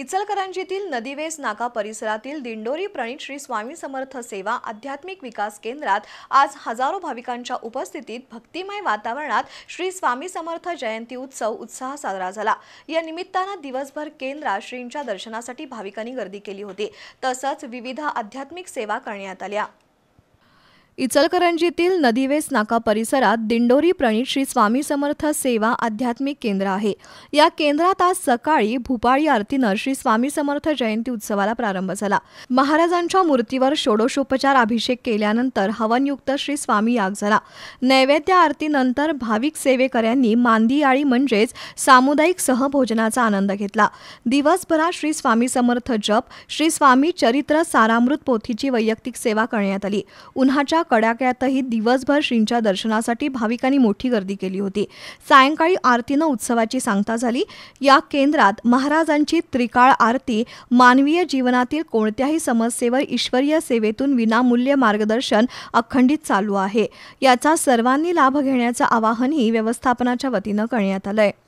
इचलकरंजीतील नदीवेस नाका परिसरातील दिंडोरी प्रणित श्री स्वामी समर्थ सेवा आध्यात्मिक विकास केंद्रात आज हजारो भाविकांच्या उपस्थितीत भक्तिमय वातावरणात श्री स्वामी समर्थ जयंती उत्सव उत्साह साजरा झाला या निमित्तानं दिवसभर केंद्रात श्रींच्या दर्शनासाठी भाविकांनी गर्दी केली होती तसंच विविध आध्यात्मिक सेवा करण्यात आल्या इचलकरंजीतील नदीवेस नाका परिसरात दिंडोरी प्रणित श्री स्वामी समर्थ सेवा आध्यात्मिक केंद्र आहे या केंद्रात आज सकाळी भूपाळी आरतीनं श्री स्वामी समर्थ जयंती उत्सवाला प्रारंभ झाला महाराजांच्या मूर्तीवर षोडोशोपचार अभिषेक केल्यानंतर हवनयुक्त श्री स्वामी याग झाला नैवेद्य आरतीनंतर भाविक सेवेकऱ्यांनी मांदियाळी म्हणजेच सामुदायिक सहभोजनाचा आनंद घेतला दिवसभरात श्री स्वामी समर्थ जप श्री स्वामी चरित्र सारामृत पोथीची वैयक्तिक सेवा करण्यात आली उन्हाच्या कडाक्यातही दिवसभर श्रींच्या दर्शनासाठी भाविकांनी मोठी गर्दी केली होती सायंकाळी आरतीनं उत्सवाची सांगता झाली या केंद्रात महाराजांची त्रिकाळ आरती मानवीय जीवनातील कोणत्याही समस्येवर ईश्वरीय सेवेतून विनामूल्य मार्गदर्शन अखंडित चालू आहे याचा सर्वांनी लाभ घेण्याचं आवाहनही व्यवस्थापनाच्या वतीनं करण्यात आलं